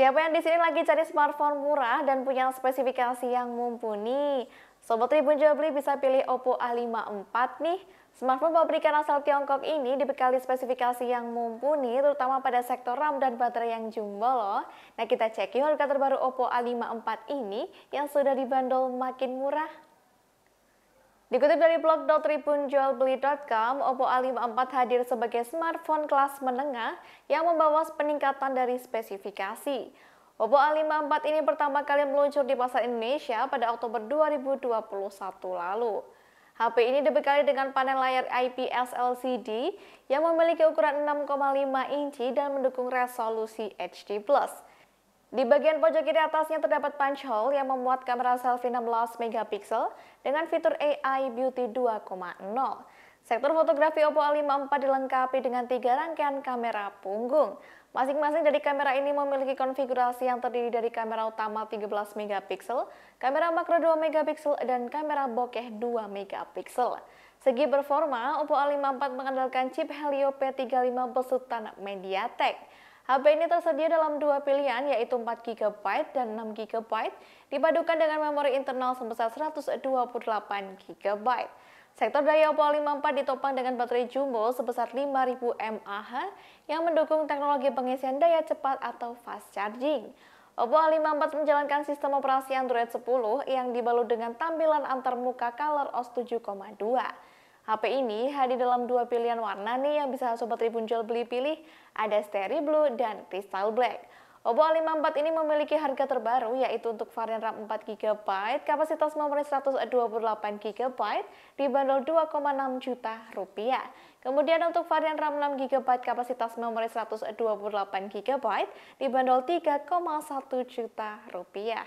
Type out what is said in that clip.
Siapa yang di sini lagi cari smartphone murah dan punya spesifikasi yang mumpuni? Sobat Tribun Jual bisa pilih Oppo A54 nih. Smartphone pabrikan asal Tiongkok ini dibekali spesifikasi yang mumpuni, terutama pada sektor RAM dan baterai yang jumbo loh. Nah kita cek yuk harga terbaru Oppo A54 ini yang sudah dibandol makin murah. Dikutip dari blog blog.tribunjualbeli.com, Oppo A54 hadir sebagai smartphone kelas menengah yang membawa peningkatan dari spesifikasi. Oppo A54 ini pertama kali meluncur di pasar Indonesia pada Oktober 2021 lalu. HP ini dibekali dengan panel layar IPS LCD yang memiliki ukuran 6,5 inci dan mendukung resolusi HD+. Di bagian pojok kiri atasnya terdapat punch hole yang memuat kamera selfie 16 megapiksel dengan fitur AI Beauty 2.0. Sektor fotografi Oppo A54 dilengkapi dengan tiga rangkaian kamera punggung. Masing-masing dari kamera ini memiliki konfigurasi yang terdiri dari kamera utama 13 megapiksel, kamera makro 2 megapiksel dan kamera bokeh 2 megapiksel. Segi performa, Oppo A54 mengandalkan chip Helio P35 besutan MediaTek. HP ini tersedia dalam dua pilihan yaitu 4 GB dan 6 GB dipadukan dengan memori internal sebesar 128 GB. Sektor daya Oppo 54 ditopang dengan baterai jumbo sebesar 5000 mAh yang mendukung teknologi pengisian daya cepat atau fast charging. Oppo A54 menjalankan sistem operasi Android 10 yang dibalut dengan tampilan antarmuka color OS 7,2. HP ini hadir dalam dua pilihan warna nih yang bisa Sobat Tribun Jual Beli pilih, ada Steri Blue dan Crystal Black. Oppo A54 ini memiliki harga terbaru yaitu untuk varian RAM 4GB, kapasitas memori 128GB dibanderol 2,6 juta rupiah. Kemudian untuk varian RAM 6GB kapasitas memori 128GB dibanderol 3,1 juta rupiah.